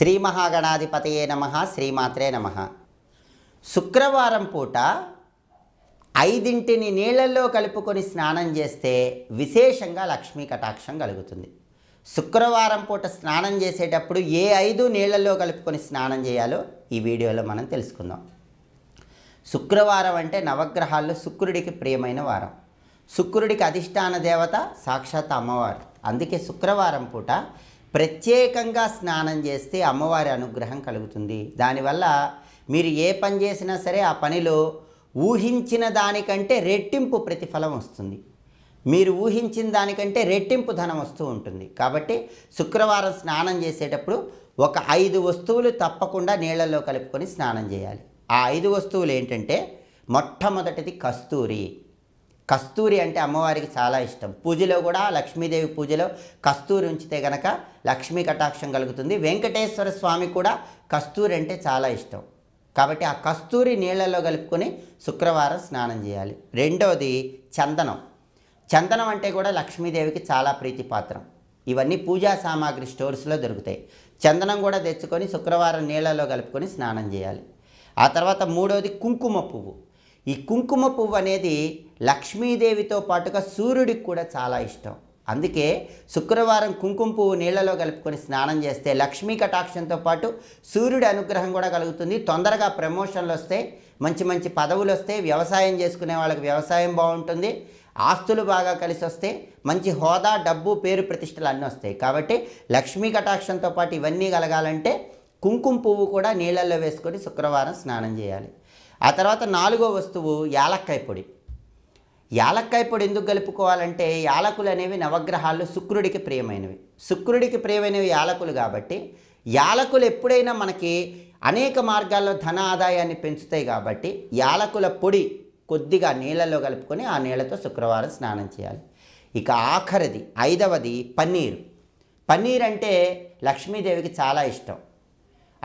శ్రీ మహాగణాధిపతయే నమ శ్రీమాత్రే నమ శుక్రవారం పూట ఐదింటిని నీళ్ళల్లో కలుపుకొని స్నానం చేస్తే విశేషంగా లక్ష్మీ కటాక్షం కలుగుతుంది శుక్రవారం పూట స్నానం చేసేటప్పుడు ఏ ఐదు నీళ్ళల్లో కలుపుకొని స్నానం చేయాలో ఈ వీడియోలో మనం తెలుసుకుందాం శుక్రవారం అంటే నవగ్రహాల్లో శుక్రుడికి ప్రియమైన వారం శుక్రుడికి అధిష్టాన దేవత సాక్షాత్ అమ్మవారు అందుకే శుక్రవారం పూట ప్రత్యేకంగా స్నానం చేస్తే అమ్మవారి అనుగ్రహం కలుగుతుంది దానివల్ల మీరు ఏ పని చేసినా సరే ఆ పనిలో ఊహించిన దానికంటే రెట్టింపు ప్రతిఫలం వస్తుంది మీరు ఊహించిన దానికంటే రెట్టింపు ధనం వస్తూ ఉంటుంది కాబట్టి శుక్రవారం స్నానం చేసేటప్పుడు ఒక ఐదు వస్తువులు తప్పకుండా నీళ్లలో కలుపుకొని స్నానం చేయాలి ఆ ఐదు వస్తువులు ఏంటంటే మొట్టమొదటిది కస్తూరి కస్తూరి అంటే అమ్మవారికి చాలా ఇష్టం పూజలో కూడా లక్ష్మీదేవి పూజలో కస్తూరి ఉంచితే గనక లక్ష్మీ కటాక్షం కలుగుతుంది వెంకటేశ్వర స్వామి కూడా కస్తూరి అంటే చాలా ఇష్టం కాబట్టి ఆ కస్తూరి నీళ్లలో కలుపుకొని శుక్రవారం స్నానం చేయాలి రెండవది చందనం చందనం అంటే కూడా లక్ష్మీదేవికి చాలా ప్రీతిపాత్రం ఇవన్నీ పూజా సామాగ్రి స్టోర్స్లో దొరుకుతాయి చందనం కూడా తెచ్చుకొని శుక్రవారం నీళ్ళలో కలుపుకొని స్నానం చేయాలి ఆ తర్వాత మూడవది కుంకుమ పువ్వు ఈ కుంకుమ పువ్వు అనేది లక్ష్మీదేవితో పాటుగా సూర్యుడికి కూడా చాలా ఇష్టం అందుకే శుక్రవారం కుంకుమ పువ్వు నీళ్లలో కలుపుకొని స్నానం చేస్తే లక్ష్మీ కటాక్షంతో పాటు సూర్యుడి అనుగ్రహం కూడా కలుగుతుంది తొందరగా ప్రమోషన్లు వస్తే మంచి మంచి పదవులు వస్తే వ్యవసాయం చేసుకునే వాళ్ళకి వ్యవసాయం బాగుంటుంది ఆస్తులు బాగా కలిసి వస్తే మంచి హోదా డబ్బు పేరు ప్రతిష్టలు అన్నీ వస్తాయి కాబట్టి లక్ష్మీ కటాక్షంతో పాటు ఇవన్నీ కలగాలంటే కుంకుమ పువ్వు కూడా నీళ్ళల్లో వేసుకొని శుక్రవారం స్నానం చేయాలి ఆ తర్వాత నాలుగో వస్తువు యాలక్కాయ పొడి యాలక్కాయ పొడి ఎందుకు కలుపుకోవాలంటే యాలకులు అనేవి నవగ్రహాలు శుక్రుడికి ప్రియమైనవి శుక్రుడికి ప్రియమైనవి యాలకులు కాబట్టి యాలకులు ఎప్పుడైనా మనకి అనేక మార్గాల్లో ధన ఆదాయాన్ని పెంచుతాయి కాబట్టి యాలకుల పొడి కొద్దిగా నీళ్ళలో కలుపుకొని ఆ నీళ్ళతో శుక్రవారం స్నానం చేయాలి ఇక ఆఖరిది ఐదవది పన్నీర్ పన్నీర్ అంటే లక్ష్మీదేవికి చాలా ఇష్టం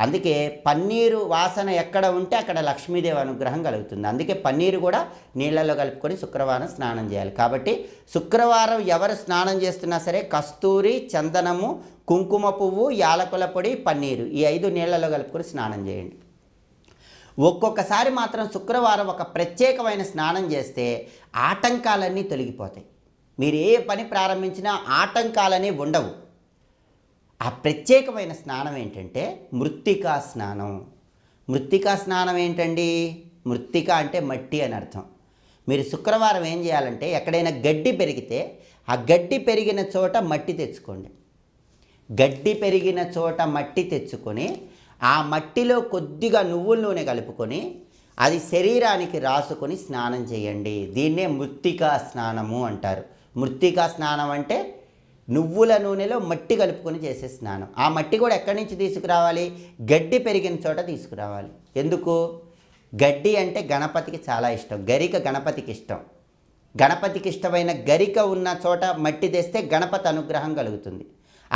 అందుకే పన్నీరు వాసన ఎక్కడ ఉంటే అక్కడ లక్ష్మీదేవి అనుగ్రహం కలుగుతుంది అందుకే పన్నీరు కూడా నీళ్ళలో కలుపుకొని శుక్రవారం స్నానం చేయాలి కాబట్టి శుక్రవారం ఎవరు స్నానం చేస్తున్నా సరే కస్తూరి చందనము కుంకుమ పువ్వు యాలకుల పొడి పన్నీరు ఈ ఐదు నీళ్లలో కలుపుకొని స్నానం చేయండి ఒక్కొక్కసారి మాత్రం శుక్రవారం ఒక ప్రత్యేకమైన స్నానం చేస్తే ఆటంకాలన్నీ తొలగిపోతాయి మీరు ఏ పని ప్రారంభించినా ఆటంకాలని ఉండవు ఆ ప్రత్యేకమైన స్నానం ఏంటంటే మృత్తికా స్నానం మృత్తికా స్నానం ఏంటండి మృత్తిక అంటే మట్టి అని అర్థం మీరు శుక్రవారం ఏం చేయాలంటే ఎక్కడైనా గడ్డి పెరిగితే ఆ గడ్డి పెరిగిన చోట మట్టి తెచ్చుకోండి గడ్డి పెరిగిన చోట మట్టి తెచ్చుకొని ఆ మట్టిలో కొద్దిగా నువ్వుల నూనె కలుపుకొని అది శరీరానికి రాసుకొని స్నానం చేయండి దీన్నే మృత్తికా స్నానము అంటారు మృత్తికా స్నానం అంటే నువ్వుల నూనెలో మట్టి కలుపుకొని చేసే స్నానం ఆ మట్టి కూడా ఎక్కడి నుంచి తీసుకురావాలి గడ్డి పెరిగిన చోట తీసుకురావాలి ఎందుకు గడ్డి అంటే గణపతికి చాలా ఇష్టం గరిక గణపతికి ఇష్టం గణపతికి ఇష్టమైన గరిక ఉన్న చోట మట్టి తెస్తే గణపతి అనుగ్రహం కలుగుతుంది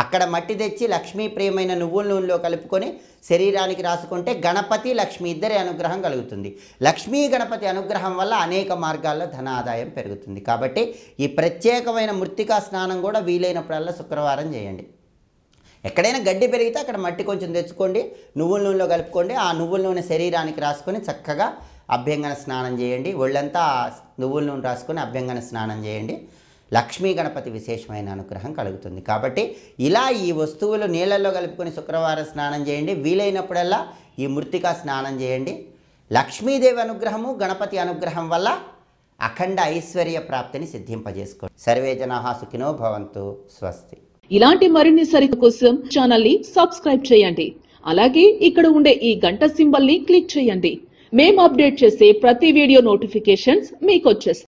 అక్కడ మట్టి తెచ్చి లక్ష్మీ ప్రియమైన నువ్వుల నూనెలో కలుపుకొని శరీరానికి రాసుకుంటే గణపతి లక్ష్మి ఇద్దరి అనుగ్రహం కలుగుతుంది లక్ష్మీ గణపతి అనుగ్రహం వల్ల అనేక మార్గాల్లో ధన ఆదాయం పెరుగుతుంది కాబట్టి ఈ ప్రత్యేకమైన మృతికా స్నానం కూడా వీలైనప్పుడల్లా శుక్రవారం చేయండి ఎక్కడైనా గడ్డి పెరిగితే అక్కడ మట్టి కొంచెం తెచ్చుకోండి నువ్వుల నూనెలో కలుపుకోండి ఆ నువ్వుల నూనె శరీరానికి రాసుకొని చక్కగా అభ్యంగన స్నానం చేయండి ఒళ్ళంతా నువ్వుల నూనె రాసుకొని అభ్యంగన స్నానం చేయండి లక్ష్మీ గణపతి విశేషమైన అనుగ్రహం కలుగుతుంది కాబట్టి ఇలా ఈ వస్తువులు నీళ్ళల్లో కలుపుకొని శుక్రవారం స్నానం చేయండి వీలైనప్పుడల్లా ఈ మృతికా స్నానం చేయండి లక్ష్మీదేవి అనుగ్రహము గణపతి అనుగ్రహం వల్ల అఖండ ఐశ్వర్య ప్రాప్తిని సిద్ధింపజేసుకోండి సర్వే జనాహాసుకినో సుఖినో భవంతు స్వస్తి ఇలాంటి మరిన్ని సరిత కోసం ఛానల్ ని సబ్స్క్రైబ్ చేయండి అలాగే ఇక్కడ ఉండే ఈ గంట సింబల్ ని క్లిక్ చేయండి మేము అప్డేట్ చేసే ప్రతి వీడియో నోటిఫికేషన్స్ మీకు వచ్చేస్తాయి